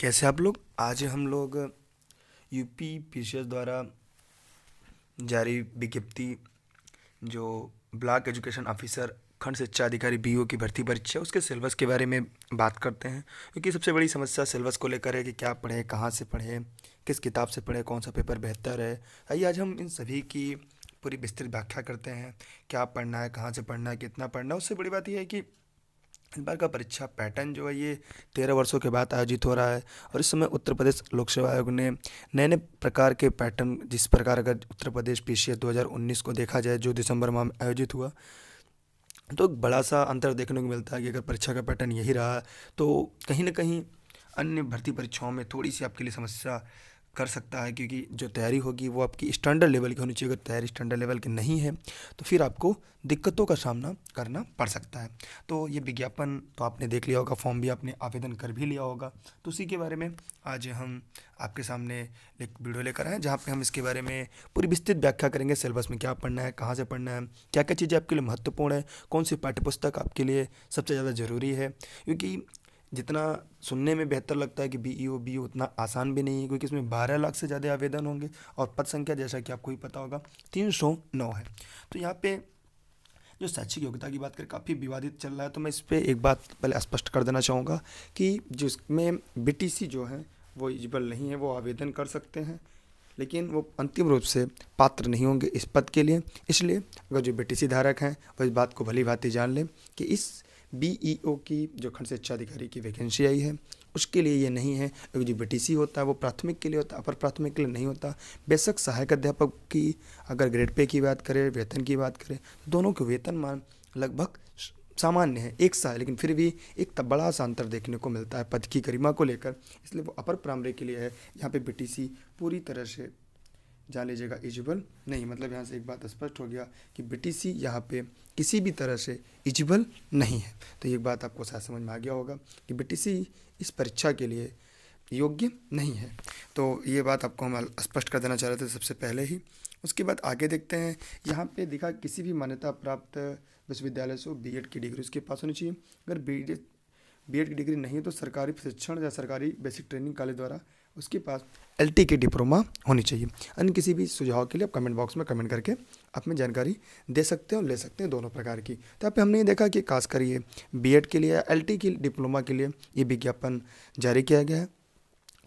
कैसे आप लोग आज हम लोग यूपी पीसीएस द्वारा जारी विज्ञप्ति जो ब्लॉक एजुकेशन ऑफिसर खंड शिक्षा अधिकारी बीओ की भर्ती परीक्षा उसके सिलेबस के बारे में बात करते हैं क्योंकि सबसे बड़ी समस्या सिलेबस को लेकर है कि क्या पढ़े कहाँ से पढ़े किस किताब से पढ़े कौन सा पेपर बेहतर है आइए आज हम इन सभी की पूरी विस्तृत व्याख्या करते हैं क्या पढ़ना है कहाँ से पढ़ना है कितना पढ़ना है उससे बड़ी बात यह है कि इस बार का परीक्षा पैटर्न जो है ये तेरह वर्षों के बाद आयोजित हो रहा है और इस समय उत्तर प्रदेश लोक सेवा आयोग ने नए नए प्रकार के पैटर्न जिस प्रकार अगर उत्तर प्रदेश पी सी को देखा जाए जो दिसंबर माह में आयोजित हुआ तो बड़ा सा अंतर देखने को मिलता है कि अगर परीक्षा का पैटर्न यही रहा तो कहीं ना कहीं अन्य भर्ती परीक्षाओं में थोड़ी सी आपके लिए समस्या कर सकता है क्योंकि जो तैयारी होगी वो आपकी स्टैंडर्ड लेवल की होनी चाहिए अगर तैयारी स्टैंडर्ड लेवल की नहीं है तो फिर आपको दिक्कतों का सामना करना पड़ सकता है तो ये विज्ञापन तो आपने देख लिया होगा फॉर्म भी आपने आवेदन कर भी लिया होगा तो उसी के बारे में आज हम आपके सामने एक वीडियो लेकर आए जहाँ पर हम इसके बारे में पूरी विस्तृत व्याख्या करेंगे सिलेबस में क्या पढ़ना है कहाँ से पढ़ना है क्या क्या चीज़ें आपके लिए महत्वपूर्ण है कौन सी पाठ्यपुस्तक आपके लिए सबसे ज़्यादा ज़रूरी है क्योंकि जितना सुनने में बेहतर लगता है कि बी ई ओ बी उतना आसान भी नहीं है क्योंकि इसमें बारह लाख से ज़्यादा आवेदन होंगे और पद संख्या जैसा कि आपको ही पता होगा तीन सौ नौ है तो यहाँ पे जो शैक्षिक योग्यता की बात करें काफ़ी विवादित चल रहा है तो मैं इस पर एक बात पहले स्पष्ट कर देना चाहूँगा कि जिसमें बी जो है वो एलिजिबल नहीं है वो आवेदन कर सकते हैं लेकिन वो अंतिम रूप से पात्र नहीं होंगे इस पद के लिए इसलिए अगर जो बी धारक हैं वो इस बात को भली भांति जान लें कि इस बीईओ e की जो खंड अधिकारी की वैकेंसी आई है उसके लिए ये नहीं है जो बी होता है वो प्राथमिक के लिए होता है अपर प्राथमिक के लिए नहीं होता बेशक सहायक अध्यापक की अगर ग्रेड पे की बात करें वेतन की बात करें तो दोनों के वेतन मान लगभग सामान्य है एक सा है लेकिन फिर भी एक बड़ा सा अंतर देखने को मिलता है पद की गरिमा को लेकर इसलिए वो अपर प्राइमरी के लिए है यहाँ पे बी पूरी तरह से जान लीजिएगा इजिबल नहीं मतलब यहाँ से एक बात स्पष्ट हो गया कि बीटीसी यहाँ पर किसी भी तरह से इजिबल नहीं है तो ये बात आपको शायद समझ में आ गया होगा कि बीटीसी इस परीक्षा के लिए योग्य नहीं है तो ये बात आपको हम स्पष्ट कर देना चाह रहे थे सबसे पहले ही उसके बाद आगे देखते हैं यहाँ पे दिखा किसी भी मान्यता प्राप्त विश्वविद्यालय से एड की डिग्री उसके पास होनी चाहिए अगर बी एड की डिग्री नहीं है तो सरकारी प्रशिक्षण या सरकारी बेसिक ट्रेनिंग कॉलेज द्वारा उसके पास एल के डिप्लोमा होनी चाहिए अन्य किसी भी सुझाव के लिए आप कमेंट बॉक्स में कमेंट करके अपनी जानकारी दे सकते हैं और ले सकते हैं दोनों प्रकार की तो यहाँ पे हमने ये देखा कि खास कर ये बी के लिए या एल के डिप्लोमा के लिए ये विज्ञापन जारी किया गया है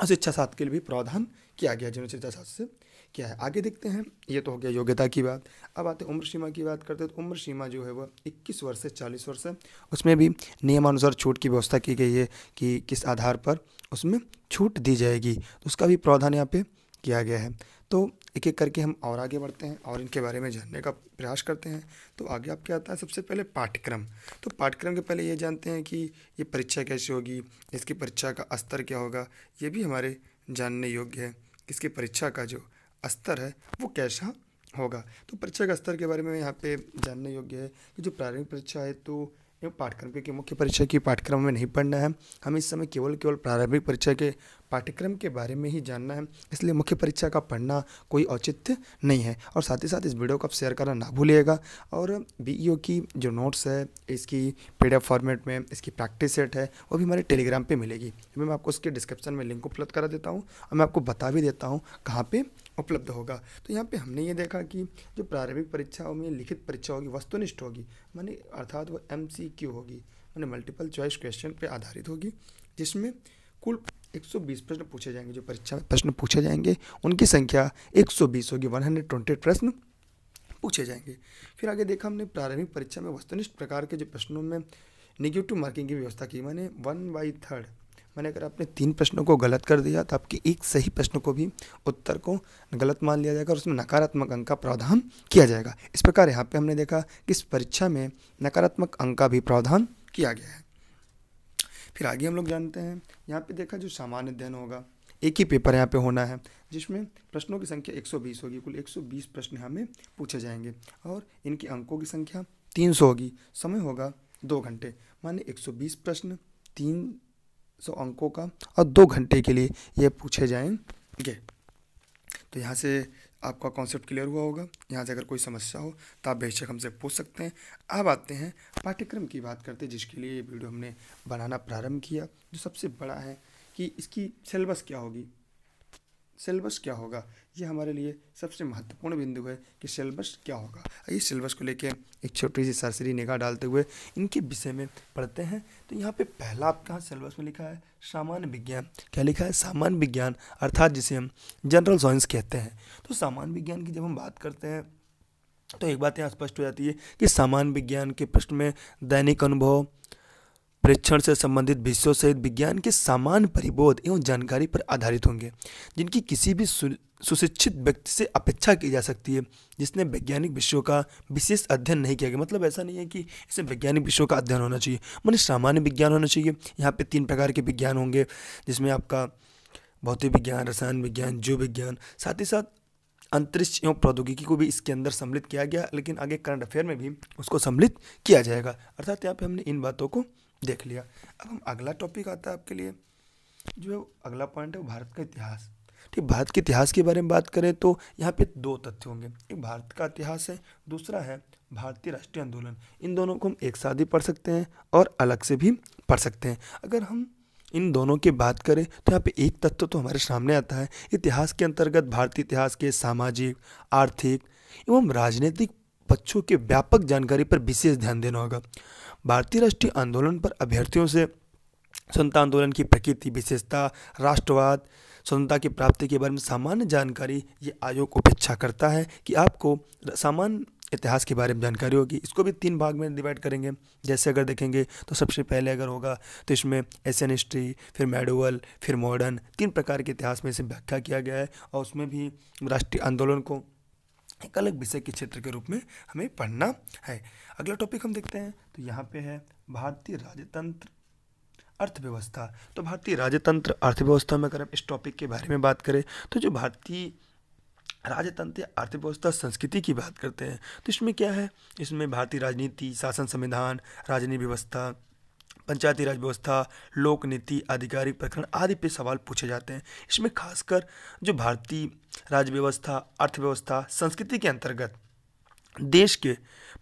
और शिक्षा साथ के लिए भी प्रावधान किया गया जिन्होंने शिक्षा साथ से किया है आगे देखते हैं ये तो हो गया योग्यता की बात अब आते हैं उम्र सीमा की बात करते हैं तो उम्र सीमा जो है वह 21 वर्ष से 40 वर्ष है उसमें भी नियमानुसार छूट की व्यवस्था की गई है कि किस आधार पर उसमें छूट दी जाएगी तो उसका भी प्रावधान यहाँ पे किया गया है तो एक एक करके हम और आगे बढ़ते हैं और इनके बारे में जानने का प्रयास करते हैं तो आगे आपके आता है सबसे पहले पाठ्यक्रम तो पाठ्यक्रम के पहले ये जानते हैं कि ये परीक्षा कैसी होगी इसकी परीक्षा का स्तर क्या होगा ये भी हमारे जानने योग्य है इसकी परीक्षा का जो स्तर है वो कैसा होगा तो परीक्षा का स्तर के बारे में यहाँ पे जानने योग्य है कि जो प्रारंभिक परीक्षा है तो पाठ्यक्रम क्योंकि मुख्य परीक्षा की पाठ्यक्रम में नहीं पढ़ना है हम इस समय केवल केवल प्रारंभिक परीक्षा के पाठ्यक्रम के बारे में ही जानना है इसलिए मुख्य परीक्षा का पढ़ना कोई औचित्य नहीं है और साथ ही साथ इस वीडियो को आप शेयर करना ना भूलिएगा और बी की जो नोट्स है इसकी पी फॉर्मेट में इसकी प्रैक्टिस सेट है वो भी हमारे टेलीग्राम पर मिलेगी मैं आपको उसके डिस्क्रिप्शन में लिंक उपलब्ध करा देता हूँ और मैं आपको बता भी देता हूँ कहाँ पर उपलब्ध होगा तो यहाँ पे हमने ये देखा कि जो प्रारंभिक परीक्षाओं में लिखित परीक्षा होगी वस्तुनिष्ठ होगी माने अर्थात वो एम होगी माने मल्टीपल चॉइस क्वेश्चन पे आधारित होगी जिसमें कुल 120 प्रश्न पूछे जाएंगे जो परीक्षा में प्रश्न पूछे जाएंगे उनकी संख्या 120 होगी 120 प्रश्न पूछे जाएंगे फिर आगे देखा हमने प्रारंभिक परीक्षा में वस्तुनिष्ठ प्रकार के जो प्रश्नों में निगेटिव मार्किंग की व्यवस्था की मैंने वन बाई थर्ड मैंने अगर आपने तीन प्रश्नों को गलत कर दिया तो आपके एक सही प्रश्न को भी उत्तर को गलत मान लिया जाएगा और उसमें नकारात्मक अंक का प्रावधान किया जाएगा इस प्रकार यहाँ पे हमने देखा कि इस परीक्षा में नकारात्मक अंक का भी प्रावधान किया गया है फिर आगे हम लोग जानते हैं यहाँ पे देखा जो सामान्य अध्ययन होगा एक ही पेपर यहाँ पे होना है जिसमें प्रश्नों की संख्या 120 होगी कुल 120 प्रश्न हमें पूछे जाएंगे और इनके अंकों की संख्या 300 होगी समय होगा दो घंटे माने 120 प्रश्न 300 अंकों का और दो घंटे के लिए ये पूछे जाएंगे तो यहाँ से आपका कॉन्सेप्ट क्लियर हुआ होगा यहाँ से अगर कोई समस्या हो तो आप बेशक हमसे पूछ सकते हैं अब आते हैं पाठ्यक्रम की बात करते हैं जिसके लिए ये वीडियो हमने बनाना प्रारंभ किया जो सबसे बड़ा है कि इसकी सिलेबस क्या होगी सिलेबस क्या होगा ये हमारे लिए सबसे महत्वपूर्ण बिंदु है कि सिलेबस क्या होगा आइए सिलेबस को लेके एक छोटी सी सरसरी निगाह डालते हुए इनके विषय में पढ़ते हैं तो यहाँ पे पहला आपका सिलेबस में लिखा है सामान्य विज्ञान क्या लिखा है सामान्य विज्ञान अर्थात जिसे हम जनरल साइंस कहते हैं तो सामान्य विज्ञान की जब हम बात करते हैं तो एक बात यहाँ स्पष्ट हो जाती है कि सामान्य विज्ञान के प्रश्न में दैनिक अनुभव परीक्षण से संबंधित विषयों सहित विज्ञान के सामान्य परिबोध एवं जानकारी पर आधारित होंगे जिनकी किसी भी सुशिक्षित व्यक्ति से अपेक्षा की जा सकती है जिसने वैज्ञानिक विषयों का विशेष अध्ययन नहीं किया गया मतलब ऐसा नहीं है कि इसे वैज्ञानिक विषयों का अध्ययन होना चाहिए मैंने सामान्य विज्ञान होना चाहिए यहाँ पे तीन प्रकार के विज्ञान होंगे जिसमें आपका भौतिक विज्ञान रसायन विज्ञान जीव विज्ञान साथ ही साथ अंतरिक्ष एवं प्रौद्योगिकी को भी इसके अंदर सम्मिलित किया गया लेकिन आगे करंट अफेयर में भी उसको सम्मिलित किया जाएगा अर्थात यहाँ पे हमने इन बातों को देख लिया अब हम अगला टॉपिक आता है आपके लिए जो अगला पॉइंट है वो भारत का इतिहास ठीक भारत के इतिहास के बारे में बात करें तो यहाँ पे दो तथ्य होंगे एक भारत का इतिहास है दूसरा है भारतीय राष्ट्रीय आंदोलन इन दोनों को हम एक साथ ही पढ़ सकते हैं और अलग से भी पढ़ सकते हैं अगर हम इन दोनों की बात करें तो यहाँ पे एक तत्व तो हमारे सामने आता है इतिहास के अंतर्गत भारतीय इतिहास के सामाजिक आर्थिक एवं राजनीतिक पक्षों के व्यापक जानकारी पर विशेष ध्यान देना होगा भारतीय राष्ट्रीय आंदोलन पर अभ्यर्थियों से स्वतंत्रता आंदोलन की प्रकृति विशेषता राष्ट्रवाद स्वतंत्रता की प्राप्ति के बारे में सामान्य जानकारी ये आयोग उपेक्षा करता है कि आपको सामान्य इतिहास के बारे में जानकारी होगी इसको भी तीन भाग में डिवाइड करेंगे जैसे अगर देखेंगे तो सबसे पहले अगर होगा तो इसमें एशियन हिस्ट्री फिर मेडोवल फिर मॉडर्न तीन प्रकार के इतिहास में इसे व्याख्या किया गया है और उसमें भी राष्ट्रीय आंदोलन को एक अलग विषय के क्षेत्र के रूप में हमें पढ़ना है अगला टॉपिक हम देखते हैं तो यहाँ पे है भारतीय राजतंत्र अर्थव्यवस्था तो भारतीय राजतंत्र अर्थव्यवस्था में अगर हम इस टॉपिक के बारे में बात करें तो जो भारतीय राजतंत्र अर्थव्यवस्था संस्कृति की बात करते हैं तो इसमें क्या है इसमें भारतीय राजनीति शासन संविधान राजनीति व्यवस्था पंचायती राज व्यवस्था लोक नीति आधिकारिक प्रकरण आदि पे सवाल पूछे जाते हैं इसमें खासकर जो भारतीय राज्य व्यवस्था अर्थव्यवस्था संस्कृति के अंतर्गत देश के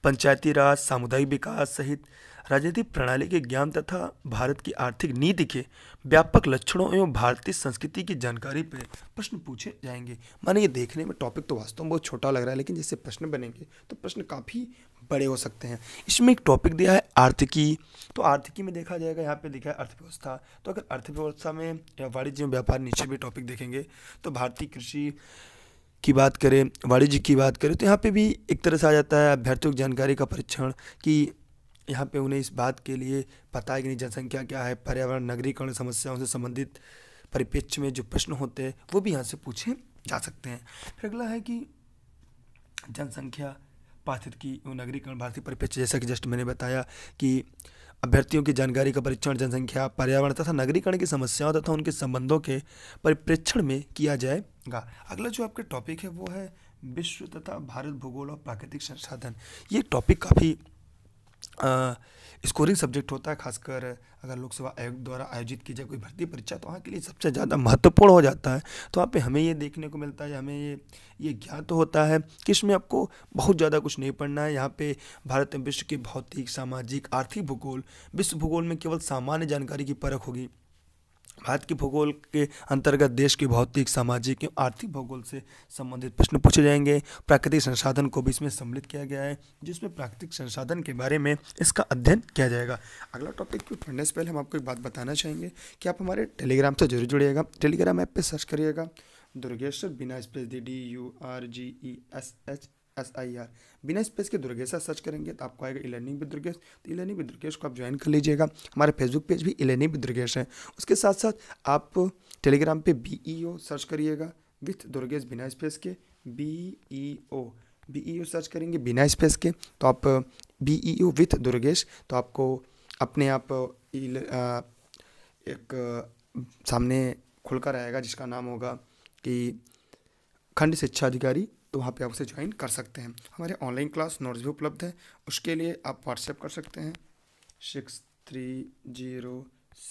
पंचायती राज सामुदायिक विकास सहित राजनीतिक प्रणाली के ज्ञान तथा भारत की आर्थिक नीति के व्यापक लक्षणों एवं भारतीय संस्कृति की जानकारी पर प्रश्न पूछे जाएंगे माने ये देखने में टॉपिक तो वास्तव में बहुत छोटा लग रहा है लेकिन जैसे प्रश्न बनेंगे तो प्रश्न काफ़ी बड़े हो सकते हैं इसमें एक टॉपिक दिया है आर्थिकी तो आर्थिकी में देखा जाएगा यहाँ पे लिखा है अर्थव्यवस्था तो अगर अर्थव्यवस्था में या वाणिज्य व्यापार नीचे भी टॉपिक देखेंगे तो भारतीय कृषि की बात करें वाणिज्य की बात करें तो यहाँ पे भी एक तरह से आ जाता है अभ्यर्थियों की जानकारी का परीक्षण कि यहाँ पे उन्हें इस बात के लिए पता है कि नहीं जनसंख्या क्या है पर्यावरण नगरीकरण समस्याओं से संबंधित परिप्रेक्ष्य में जो प्रश्न होते हैं वो भी यहाँ से पूछे जा सकते हैं फिर अगला है कि जनसंख्या पारिस्थितिकी की नगरीकरण भारतीय परिप्रेक्ष्य जैसा कि जस्ट मैंने बताया कि अभ्यर्थियों की जानकारी का परीक्षण जनसंख्या पर्यावरण तथा नगरीकरण की समस्याओं तथा उनके संबंधों के परिप्रेक्षण में किया जाएगा अगला जो आपका टॉपिक है वो है विश्व तथा भारत भूगोल और प्राकृतिक संसाधन ये टॉपिक काफ़ी स्कोरिंग सब्जेक्ट होता है खासकर अगर लोक सेवा आयोग द्वारा आयोजित की जाए कोई भर्ती परीक्षा तो वहाँ के लिए सबसे ज़्यादा महत्वपूर्ण हो जाता है तो वहाँ पे हमें ये देखने को मिलता है हमें ये ये ज्ञात होता है कि इसमें आपको बहुत ज़्यादा कुछ नहीं पढ़ना है यहाँ पे भारत में विश्व के भौतिक सामाजिक आर्थिक भूगोल विश्व भूगोल में केवल सामान्य जानकारी की परख होगी भारत के भूगोल के अंतर्गत देश के भौतिक सामाजिक एवं आर्थिक भूगोल से संबंधित प्रश्न पूछे जाएंगे प्राकृतिक संसाधन को भी इसमें सम्मिलित किया गया है जिसमें प्राकृतिक संसाधन के बारे में इसका अध्ययन किया जाएगा अगला टॉपिक को पढ़ने से पहले हम आपको एक बात बताना चाहेंगे कि आप हमारे टेलीग्राम से जरूर जुड़िएगा टेलीग्राम ऐप पर सर्च करिएगा दुर्गेश्वर बिना space D D U R G E S H S I R बिना स्पेस के दुर्गेश सर्च करेंगे तो आपको आएगा इलेनिंग विद दुर्गेश तो इलेनिंग विद दुर्गेश को आप ज्वाइन कर लीजिएगा हमारे फेसबुक पेज भी इलेनिंग विद दुर्गेश है उसके साथ साथ आप टेलीग्राम पे बी ई ओ सर्च करिएगा विथ दुर्गेश बिना स्पेस के B E O B E O search करेंगे बिना स्पेस के तो आप B E O with Durgesh तो आपको अपने आप एक सामने खुलकर आएगा जिसका नाम होगा कि खंड शिक्षा अधिकारी तो वहाँ पे आप उसे ज्वाइन कर सकते हैं हमारे ऑनलाइन क्लास नोट्स भी उपलब्ध है उसके लिए आप व्हाट्सएप कर सकते हैं six three zero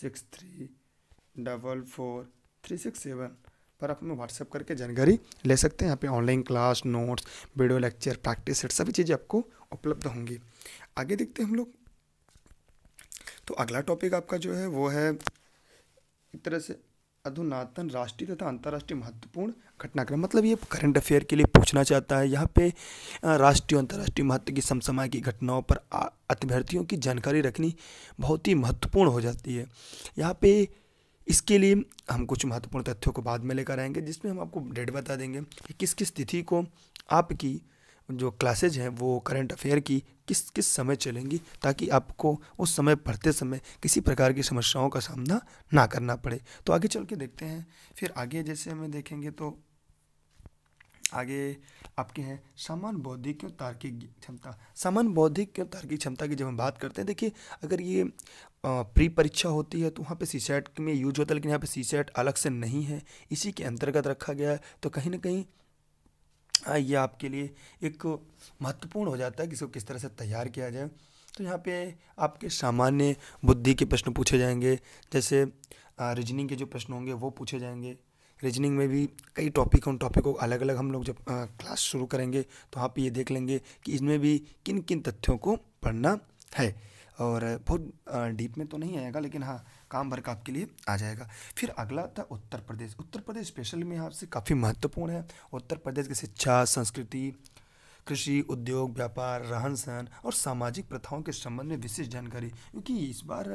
six three double four three six seven पर आप हमें व्हाट्सएप करके जानकारी ले सकते हैं यहाँ पे online class notes video lecture practice set सभी चीज़ें आपको उपलब्ध होंगी आगे देखते हैं हम लोग तो अगला टॉपिक आपका जो है वो है एक तरह से अधुनातन राष्ट्रीय तथा अंतर्राष्ट्रीय महत्वपूर्ण घटनाक्रम मतलब ये करंट अफेयर के लिए पूछना चाहता है यहाँ पे राष्ट्रीय अंतर्राष्ट्रीय महत्व की समसमाय की घटनाओं पर अभ्यर्थियों की जानकारी रखनी बहुत ही महत्वपूर्ण हो जाती है यहाँ पे इसके लिए हम कुछ महत्वपूर्ण तथ्यों को बाद में लेकर आएंगे जिसमें हम आपको डेट बता देंगे कि किस किस तिथि को आपकी जो क्लासेज हैं वो करंट अफेयर की किस किस समय चलेंगी ताकि आपको उस समय पढ़ते समय किसी प्रकार की समस्याओं का सामना ना करना पड़े तो आगे चल के देखते हैं फिर आगे जैसे हमें देखेंगे तो आगे आपके हैं सामान्य बौद्धिक और तार्किक क्षमता सामान्य बौद्धिक और तार्किक क्षमता की जब हम बात करते हैं देखिए अगर ये प्री परीक्षा होती है तो वहाँ पे सी में यूज होता है लेकिन यहाँ पे सी अलग से नहीं है इसी के अंतर्गत रखा गया है तो कहीं ना कहीं ये आपके लिए एक महत्वपूर्ण हो जाता है कि इसको किस तरह से तैयार किया जाए तो यहाँ पे आपके सामान्य बुद्धि के प्रश्न पूछे जाएंगे जैसे रीजनिंग के जो प्रश्न होंगे वो पूछे जाएंगे रीजनिंग में भी कई टॉपिक उन टॉपिक को अलग अलग हम लोग जब आ, क्लास शुरू करेंगे तो आप ये देख लेंगे कि इसमें भी किन किन तथ्यों को पढ़ना है और बहुत डीप में तो नहीं आएगा लेकिन हाँ काम भर का आपके लिए आ जाएगा फिर अगला था उत्तर प्रदेश उत्तर प्रदेश स्पेशल में आपसे काफ़ी महत्वपूर्ण है उत्तर प्रदेश की शिक्षा संस्कृति कृषि उद्योग व्यापार रहन सहन और सामाजिक प्रथाओं के संबंध में विशेष जानकारी क्योंकि इस बार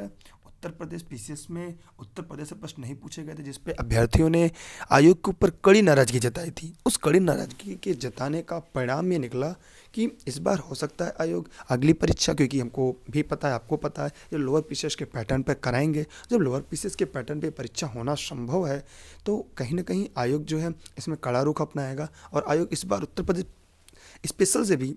उत्तर प्रदेश पीसीएस में उत्तर प्रदेश से प्रश्न नहीं पूछे गए थे जिसपे अभ्यर्थियों ने आयोग के ऊपर कड़ी नाराजगी जताई थी उस कड़ी नाराजगी के जताने का परिणाम ये निकला कि इस बार हो सकता है आयोग अगली परीक्षा क्योंकि हमको भी पता है आपको पता है जो लोअर पीसीएस के पैटर्न पर कराएंगे जब लोअर पीसीएस के पैटर्न पर परीक्षा होना संभव है तो कहीं ना कहीं आयोग जो है इसमें कड़ा रुख अपनाएगा और आयोग इस बार उत्तर प्रदेश स्पेशल से भी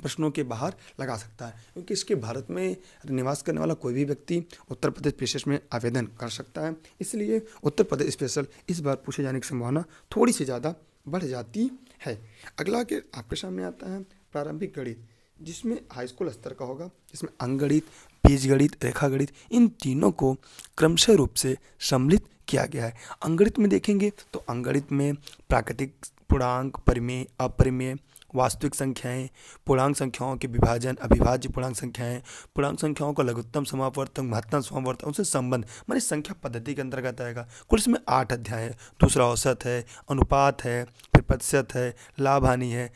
प्रश्नों के बाहर लगा सकता है क्योंकि इसके भारत में निवास करने वाला कोई भी व्यक्ति उत्तर प्रदेश विशेष में आवेदन कर सकता है इसलिए उत्तर प्रदेश स्पेशल इस बार पूछे जाने की संभावना थोड़ी सी ज़्यादा बढ़ जाती है अगला के आपके सामने आता है प्रारंभिक गणित जिसमें हाई स्कूल स्तर का होगा जिसमें अंगणित बीजगणित रेखागणित इन तीनों को क्रमशः रूप से सम्मिलित किया गया है अंगणित में देखेंगे तो अंगणित में प्राकृतिक पूर्णांक परिमेय अपरिमेय वास्तविक संख्याएं पूर्णांक संख्याओं के विभाजन अभिभाज्य पूर्णांक संख्याएं पूर्णांक संख्याओं का लघुत्तम समावर्तक महत्तम समापवर्तन उनसे संबंध मानी संख्या पद्धति के अंतर्गत आएगा कुल इसमें आठ अध्याय है दूसरा औसत है अनुपात है फिर प्रतिशत है लाभ हानि है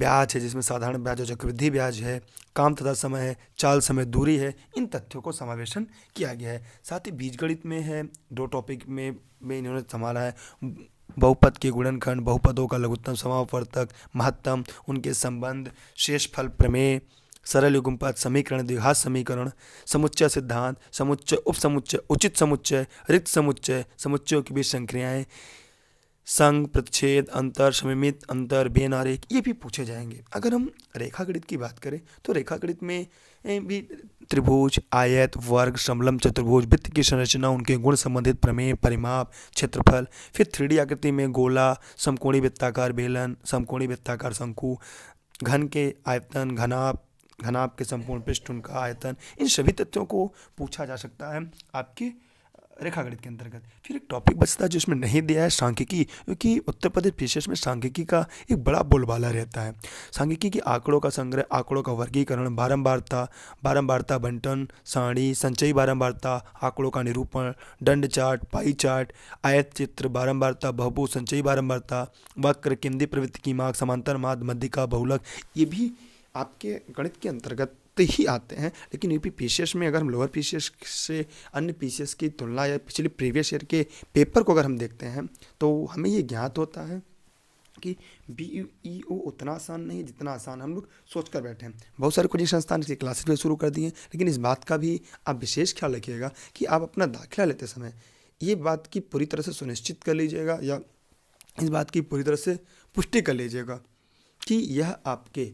ब्याज है जिसमें साधारण ब्याज और चक्रवृद्धि ब्याज है काम तथा समय है चाल समय दूरी है इन तथ्यों को समावेशन किया गया है साथ ही बीजगणित में है दो टॉपिक में में इन्होंने संभाला है बहुपद के गुणनखंड बहुपदों का लघुत्तम समावर्तक महत्तम उनके संबंध शेष फल प्रमेय सरल युगमपद समीकरण द्विघात समीकरण समुच्चय सिद्धांत समुच्चय उपसमुच्चय उचित समुच्चय रिक्त समुच्चय समुच्चयों के बीच संक्रियाएँ संघ प्रतिच्छेद अंतर समिमित अंतर बेनारेख ये भी पूछे जाएंगे अगर हम रेखागणित की बात करें तो रेखागणित में भी त्रिभुज आयत वर्ग समलम चतुर्भुज वित्त की संरचना उनके गुण संबंधित प्रमेय परिमाप क्षेत्रफल फिर थ्री आकृति में गोला समकोणी वित्ताकार बेलन समकोणी वित्ताकार शंकु घन के आयतन घनाप घनाप के संपूर्ण पृष्ठ उनका आयतन इन सभी तथ्यों को पूछा जा सकता है आपके रेखागणित के अंतर्गत फिर एक टॉपिक बचता है जिसमें नहीं दिया है सांख्यिकी क्योंकि उत्तर प्रदेश विशेष में सांख्यिकी का एक बड़ा बोलबाला रहता है सांख्यिकी के आंकड़ों का संग्रह आंकड़ों का वर्गीकरण बारंबारता बारंबारता बंटन साड़ी संचयी बारंबारता आंकड़ों का निरूपण दंड चार्ट पाई चार्ट आयत चित्र बारंबारता बहुभू संचयी बारंबारता वक्र केंद्रीय प्रवृत्ति की मार्ग समांतर माध मध्यिका बहुलक ये भी आपके गणित के अंतर्गत आते ही आते हैं लेकिन यूपी पीसीएस में अगर हम लोअर पीसीएस से अन्य पीसीएस की तुलना या पिछले प्रीवियस ईयर के पेपर को अगर हम देखते हैं तो हमें ये ज्ञात होता है कि बी ई ओ उतना आसान नहीं है जितना आसान हम लोग सोच कर बैठे हैं बहुत सारे कोचिंग संस्थान इसकी क्लासेस भी शुरू कर दिए हैं लेकिन इस बात का भी आप विशेष ख्याल रखिएगा कि आप अपना दाखिला लेते समय ये बात की पूरी तरह से सुनिश्चित कर लीजिएगा या इस बात की पूरी तरह से पुष्टि कर लीजिएगा कि यह आपके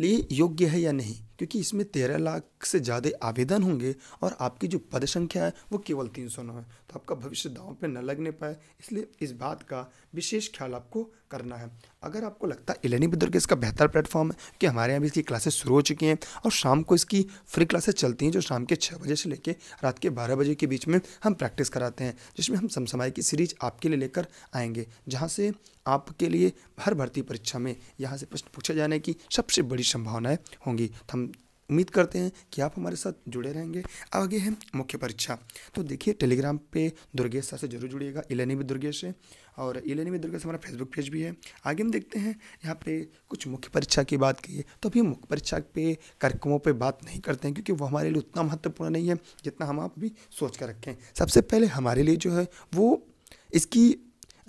लिए योग्य है या नहीं क्योंकि इसमें तेरह लाख से ज़्यादा आवेदन होंगे और आपकी जो पद संख्या है वो केवल तीन सौ नौ है तो आपका भविष्य दांव पे न लगने पाए इसलिए इस बात का विशेष ख्याल आपको करना है अगर आपको लगता है इलेनी बुद्र इसका बेहतर प्लेटफॉर्म है कि हमारे यहाँ भी इसकी क्लासेस शुरू हो चुकी हैं और शाम को इसकी फ्री क्लासेस चलती हैं जो शाम के छः बजे से लेकर रात के बारह बजे के बीच में हम प्रैक्टिस कराते हैं जिसमें हम समसमाय की सीरीज आपके लिए लेकर आएंगे जहाँ से आपके लिए हर भर्ती परीक्षा में यहाँ से प्रश्न पूछे जाने की सबसे बड़ी संभावनाएँ होंगी तो हम उम्मीद करते हैं कि आप हमारे साथ जुड़े रहेंगे आगे है मुख्य परीक्षा तो देखिए टेलीग्राम पे दुर्गेश सर से जरूर जुड़िएगा इलेनी भी दुर्गेश है और इलेनी भी दुर्गेश हमारा फेसबुक पेज भी है आगे हम देखते हैं यहाँ पे कुछ मुख्य परीक्षा की बात की है तो अभी मुख्य परीक्षा पे कार्यक्रमों पर बात नहीं करते हैं क्योंकि वो हमारे लिए उतना महत्वपूर्ण नहीं है जितना हम आप भी सोच कर रखें सबसे पहले हमारे लिए जो है वो इसकी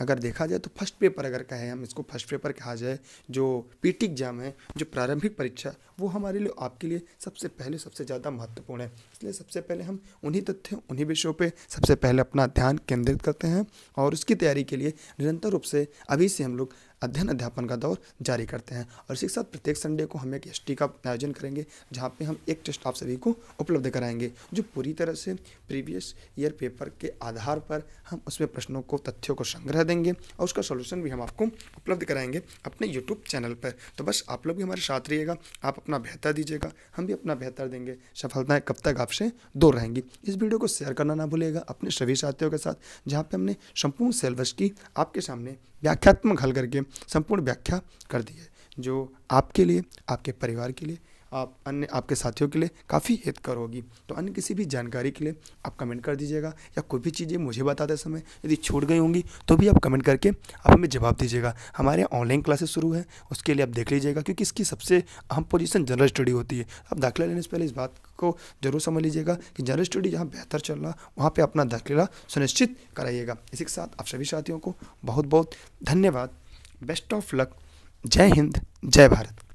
अगर देखा जाए तो फर्स्ट पेपर अगर कहें हम इसको फर्स्ट पेपर कहा जाए जो पीटी एग्जाम है जो प्रारंभिक परीक्षा वो हमारे लिए आपके लिए सबसे पहले सबसे ज़्यादा महत्वपूर्ण है इसलिए सबसे पहले हम उन्हीं तथ्य उन्हीं विषयों पर सबसे पहले अपना ध्यान केंद्रित करते हैं और उसकी तैयारी के लिए निरंतर रूप से अभी से हम लोग अध्ययन अध्यापन का दौर जारी करते हैं और इसी के साथ प्रत्येक संडे को हम एक एस का आयोजन करेंगे जहाँ पे हम एक टेस्ट आप सभी को उपलब्ध कराएंगे जो पूरी तरह से प्रीवियस ईयर पेपर के आधार पर हम उसमें प्रश्नों को तथ्यों को संग्रह देंगे और उसका सोल्यूशन भी हम आपको उपलब्ध कराएंगे अपने यूट्यूब चैनल पर तो बस आप लोग भी हमारे साथ रहिएगा आप अपना बेहतर दीजिएगा हम भी अपना बेहतर देंगे सफलताएँ कब तक आपसे दूर रहेंगी इस वीडियो को शेयर करना ना भूलिएगा अपने सभी साथियों के साथ जहाँ पर हमने संपूर्ण सिलेबस की आपके सामने व्याख्यात्मक हल करके संपूर्ण व्याख्या कर दी है जो आपके लिए आपके परिवार के लिए आप अन्य आपके साथियों के लिए काफ़ी हित करोगी तो अन्य किसी भी जानकारी के लिए आप कमेंट कर दीजिएगा या कोई भी चीज़ें मुझे बताते समय यदि छूट गई होंगी तो भी आप कमेंट करके आप हमें जवाब दीजिएगा हमारे यहाँ ऑनलाइन क्लासेस शुरू है उसके लिए आप देख लीजिएगा क्योंकि इसकी सबसे अहम पोजिशन जनरल स्टडी होती है आप दाखिला लेने से पहले इस बात को जरूर समझ लीजिएगा कि जनरल स्टडी जहाँ बेहतर चल रहा वहाँ पर अपना दाखिला सुनिश्चित कराइएगा इसी के साथ आप सभी साथियों को बहुत बहुत धन्यवाद बेस्ट ऑफ लक जय हिंद जय भारत